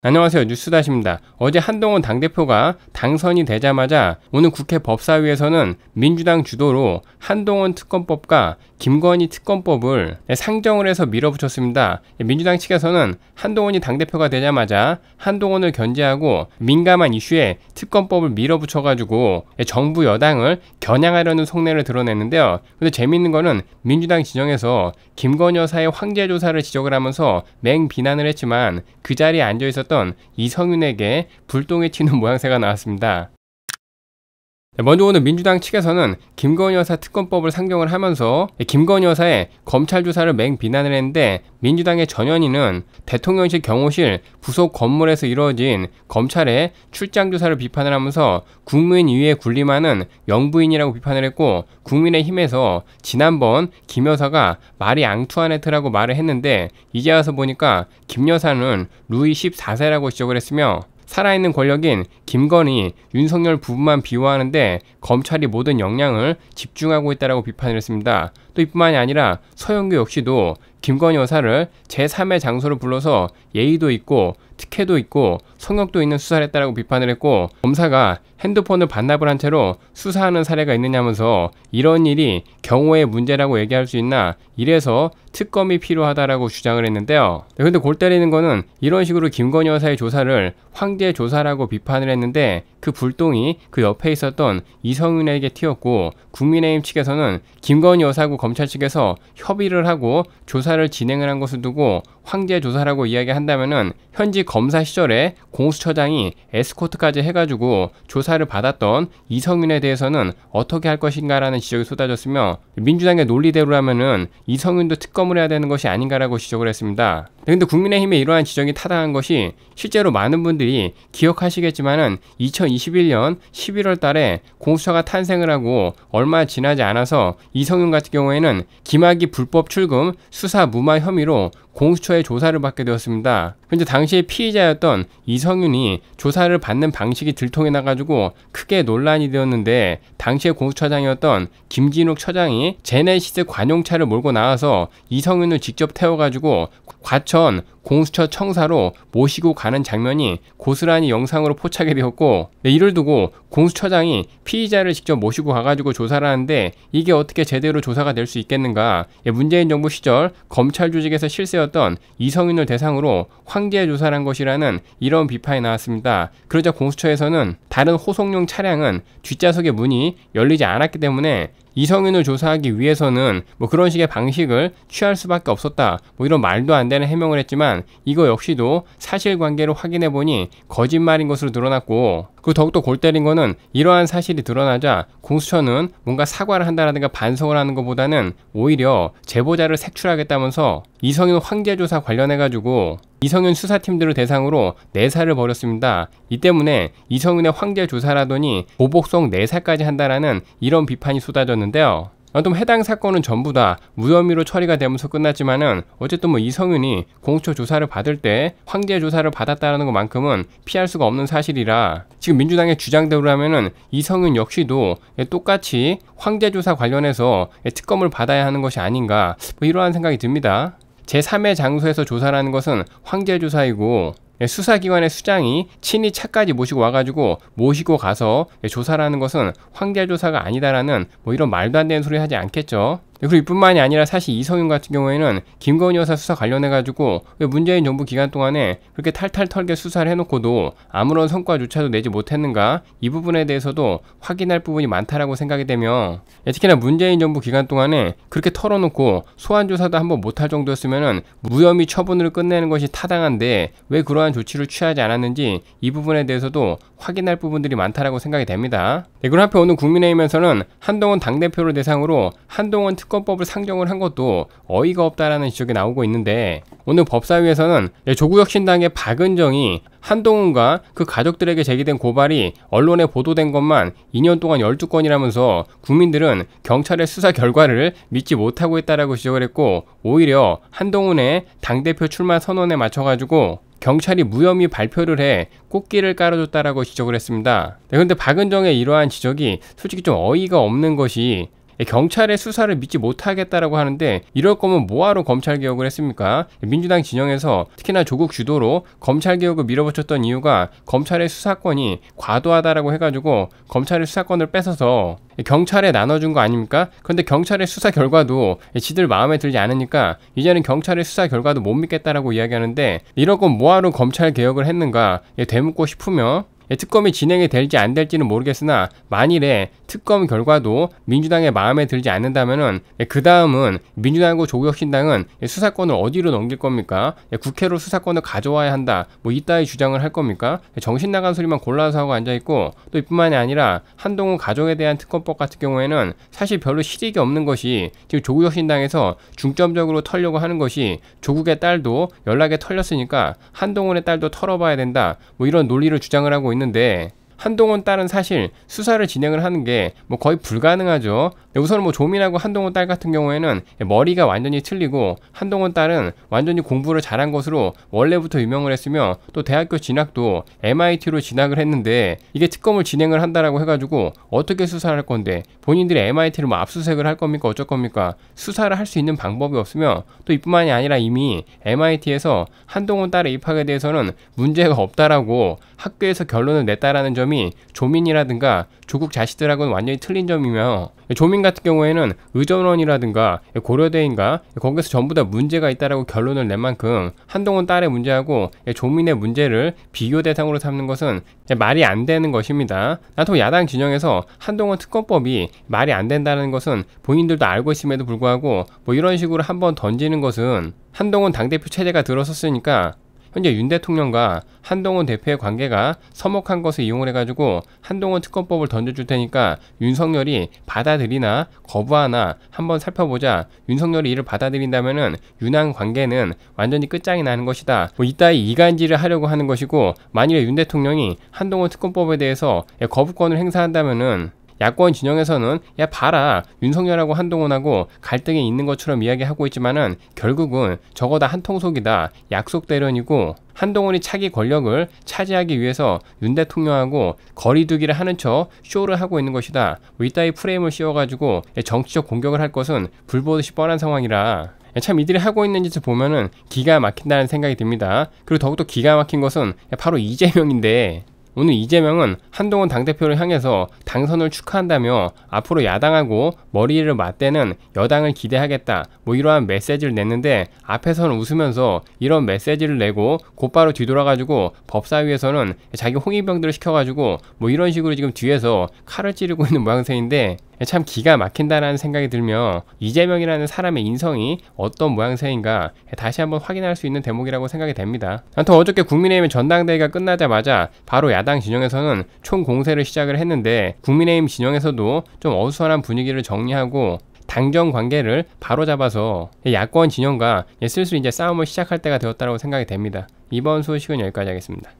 안녕하세요. 뉴스다시입니다. 어제 한동훈 당대표가 당선이 되자마자 오늘 국회 법사위에서는 민주당 주도로 한동훈 특검법과 김건희 특검법을 상정을 해서 밀어붙였습니다. 민주당 측에서는 한동훈이 당대표가 되자마자 한동훈을 견제하고 민감한 이슈에 특검법을 밀어붙여가지고 정부 여당을 겨냥하려는 속내를 드러냈는데요. 근데 재미있는 거는 민주당 진영에서 김건희 여사의 황제조사를 지적을 하면서 맹비난을 했지만 그 자리에 앉아있었던 있었던 이성윤에게 불똥이 튀는 모양새가 나왔습니다. 네, 먼저 오늘 민주당 측에서는 김건희 여사 특검법을 상정을 하면서 김건희 여사의 검찰 조사를 맹 비난을 했는데 민주당의 전현희는 대통령실 경호실 부속 건물에서 이루어진 검찰의 출장 조사를 비판을 하면서 국민 위에 군림하는 영부인이라고 비판을 했고 국민의힘에서 지난번 김 여사가 말이 앙투아네트라고 말을 했는데 이제 와서 보니까 김 여사는 루이 14세라고 지적을 했으며 살아있는 권력인 김건희, 윤석열 부부만 비호하는데 검찰이 모든 역량을 집중하고 있다고 비판을 했습니다. 또 이뿐만이 아니라 서영규 역시도 김건희 여사를 제3의 장소로 불러서 예의도 있고 특혜도 있고 성역도 있는 수사를 했다라고 비판을 했고 검사가 핸드폰을 반납을 한 채로 수사하는 사례가 있느냐면서 이런 일이 경호의 문제라고 얘기할 수 있나 이래서 특검이 필요하다라고 주장을 했는데요. 네, 그런데 골 때리는 거는 이런 식으로 김건희 여사의 조사를 황제 조사라고 비판을 했는데 그 불똥이 그 옆에 있었던 이성윤에게 튀었고 국민의힘 측에서는 김건희 여사고 검찰 측에서 협의를 하고 조사를 진행을 한 것을 두고 황제 조사라고 이야기한다면은 현지 검사 시절에 공수처장이 에스코트까지 해가지고 조사를 받았던 이성윤에 대해서는 어떻게 할 것인가라는 지적이 쏟아졌으며 민주당의 논리대로라면은 이성윤도 특검을 해야 되는 것이 아닌가라고 지적을 했습니다. 네, 근데 국민의힘의 이러한 지적이 타당한 것이 실제로 많은 분들이 기억하시겠지만은 2021년 11월 달에 공수처가 탄생을 하고 얼마 지나지 않아서 이성윤 같은 경우에는 기막이 불법 출금 수사 무마 혐의로 공수처의 조사를 받게 되었습니다. 현재 당시의 피의자였던 이성윤이 조사를 받는 방식이 들통이 나가지고 크게 논란이 되었는데 당시의 공수처장이었던 김진욱 처장이 제네시스 관용차를 몰고 나와서 이성윤을 직접 태워가지고 과천 공수처 청사로 모시고 가는 장면이 고스란히 영상으로 포착이 되었고 네, 이를 두고 공수처장이 피의자를 직접 모시고 가가지고 조사를 하는데 이게 어떻게 제대로 조사가 될 수 있겠는가 예, 문재인 정부 시절 검찰 조직에서 실세 실세였던 이성윤을 대상으로 황제 조사한 것이라는 이런 비판이 나왔습니다. 그러자 공수처에서는 다른 호송용 차량은 뒷좌석의 문이 열리지 않았기 때문에 이성윤을 조사하기 위해서는 뭐 그런 식의 방식을 취할 수밖에 없었다. 뭐 이런 말도 안 되는 해명을 했지만 이거 역시도 사실관계를 확인해 보니 거짓말인 것으로 드러났고 그 더욱더 골 때린 거는 이러한 사실이 드러나자 공수처는 뭔가 사과를 한다라든가 반성을 하는 것보다는 오히려 제보자를 색출하겠다면서 이성윤 황제조사 관련해가지고 이성윤 수사팀들을 대상으로 내사를 네 벌였습니다. 이 때문에 이성윤의 황제 조사라더니 보복성 내사까지 네 한다라는 이런 비판이 쏟아졌는데요. 아무튼 해당 사건은 전부 다 무혐의로 처리가 되면서 끝났지만은 어쨌든 뭐 이성윤이 공처 조사를 받을 때 황제 조사를 받았다라는 것만큼은 피할 수가 없는 사실이라 지금 민주당의 주장대로라면은 이성윤 역시도 똑같이 황제 조사 관련해서 특검을 받아야 하는 것이 아닌가 뭐 이러한 생각이 듭니다. 제3의 장소에서 조사라는 것은 황제 조사이고 예, 수사기관의 수장이 친히 차까지 모시고 와가지고 모시고 가서 예, 조사라는 것은 황제 조사가 아니다라는 뭐 이런 말도 안 되는 소리 하지 않겠죠. 그리고 이뿐만이 아니라 사실 이성윤 같은 경우에는 김건희 여사 수사 관련해가지고 그 문재인 정부 기간 동안에 그렇게 탈탈 털게 수사를 해놓고도 아무런 성과조차도 내지 못했는가 이 부분에 대해서도 확인할 부분이 많다라고 생각이 되며 예, 특히나 문재인 정부 기간 동안에 그렇게 털어놓고 소환조사도 한번 못 할 정도였으면은 무혐의 처분으로 끝내는 것이 타당한데 왜 그러한 조치를 취하지 않았는지 이 부분에 대해서도 확인할 부분들이 많다라고 생각이 됩니다. 네, 그리고 하필 오늘 국민의힘에서는 한동훈 당대표를 대상으로 한동훈 특검법을 상정을 한 것도 어이가 없다라는 지적이 나오고 있는데 오늘 법사위에서는 네, 조국혁 신당의 박은정이 한동훈과 그 가족들에게 제기된 고발이 언론에 보도된 것만 2년 동안 12건이라면서 국민들은 경찰의 수사 결과를 믿지 못하고 있다라고 지적을 했고 오히려 한동훈의 당대표 출마 선언에 맞춰가지고 경찰이 무혐의 발표를 해 꽃길을 깔아줬다라고 지적을 했습니다. 네, 그런데 박은정의 이러한 지적이 솔직히 좀 어이가 없는 것이 경찰의 수사를 믿지 못하겠다라고 하는데 이럴 거면 뭐하러 검찰 개혁을 했습니까? 민주당 진영에서 특히나 조국 주도로 검찰 개혁을 밀어붙였던 이유가 검찰의 수사권이 과도하다라고 해가지고 검찰의 수사권을 뺏어서 경찰에 나눠준 거 아닙니까? 그런데 경찰의 수사 결과도 지들 마음에 들지 않으니까 이제는 경찰의 수사 결과도 못 믿겠다라고 이야기하는데 이럴 건 뭐하러 검찰 개혁을 했는가 예, 되묻고 싶으며 예, 특검이 진행이 될지 안 될지는 모르겠으나 만일에 특검 결과도 민주당의 마음에 들지 않는다면그 예, 다음은 민주당과 조국혁신당은 예, 수사권을 어디로 넘길 겁니까? 국회로 수사권을 가져와야 한다. 뭐 이따위 주장을 할 겁니까? 정신 나간 소리만 골라서 하고 앉아 있고 또 이뿐만이 아니라 한동훈 가족에 대한 특검법 같은 경우에는 사실 별로 실익이 없는 것이 지금 조국혁신당에서 중점적으로 털려고 하는 것이 조국의 딸도 연락에 털렸으니까 한동훈의 딸도 털어봐야 된다. 뭐 이런 논리를 주장을 하고 있는. 있는데 한동훈 딸은 사실 수사를 진행을 하는 게 뭐 거의 불가능하죠. 우선 뭐 조민하고 한동훈 딸 같은 경우에는 머리가 완전히 틀리고 한동훈 딸은 완전히 공부를 잘한 것으로 원래부터 유명을 했으며 또 대학교 진학도 MIT로 진학을 했는데 이게 특검을 진행을 한다라고 해가지고 어떻게 수사를 할 건데 본인들이 MIT를 뭐 압수수색을 할 겁니까 어쩔 겁니까 수사를 할 수 있는 방법이 없으며 또 이뿐만이 아니라 이미 MIT에서 한동훈 딸의 입학에 대해서는 문제가 없다라고 학교에서 결론을 냈다라는 점 점이 조민이라든가 조국 자식들하고는 완전히 틀린 점이며 조민 같은 경우에는 의전원이라든가 고려대인가 거기서 전부 다 문제가 있다라고 결론을 낸 만큼 한동훈 딸의 문제하고 조민의 문제를 비교 대상으로 삼는 것은 말이 안 되는 것입니다. 나도 야당 진영에서 한동훈 특검법이 말이 안 된다는 것은 본인들도 알고 있음에도 불구하고 뭐 이런 식으로 한번 던지는 것은 한동훈 당대표 체제가 들어섰으니까 현재 윤 대통령과 한동훈 대표의 관계가 서먹한 것을 이용을 해가지고 한동훈 특검법을 던져줄 테니까 윤석열이 받아들이나 거부하나 한번 살펴보자. 윤석열이 이를 받아들인다면은 윤한 관계는 완전히 끝장이 나는 것이다. 뭐 이따위 이간질을 하려고 하는 것이고 만일에 윤 대통령이 한동훈 특검법에 대해서 거부권을 행사한다면은 야권 진영에서는 야 봐라 윤석열하고 한동훈하고 갈등이 있는 것처럼 이야기하고 있지만은 결국은 적어도 한통속이다 약속 대련이고 한동훈이 차기 권력을 차지하기 위해서 윤 대통령하고 거리두기를 하는 척 쇼를 하고 있는 것이다. 뭐 이따위 프레임을 씌워가지고 예, 정치적 공격을 할 것은 불보듯이 뻔한 상황이라 예, 참 이들이 하고 있는 짓을 보면은 기가 막힌다는 생각이 듭니다. 그리고 더욱더 기가 막힌 것은 예, 바로 이재명인데 오늘 이재명은 한동훈 당대표를 향해서 당선을 축하한다며 앞으로 야당하고 머리를 맞대는 여당을 기대하겠다 뭐 이러한 메시지를 냈는데 앞에서는 웃으면서 이런 메시지를 내고 곧바로 뒤돌아가지고 법사위에서는 자기 홍위병들을 시켜가지고 뭐 이런 식으로 지금 뒤에서 칼을 찌르고 있는 모양새인데 예, 참 기가 막힌다라는 생각이 들며 이재명이라는 사람의 인성이 어떤 모양새인가 예, 다시 한번 확인할 수 있는 대목이라고 생각이 됩니다. 아무튼 어저께 국민의힘 전당대회가 끝나자마자 바로 야당 진영에서는 총 공세를 시작을 했는데 국민의힘 진영에서도 좀 어수선한 분위기를 정리하고 당정 관계를 바로잡아서 예, 야권 진영과 슬슬 이제 싸움을 시작할 때가 되었다고 생각이 됩니다. 이번 소식은 여기까지 하겠습니다.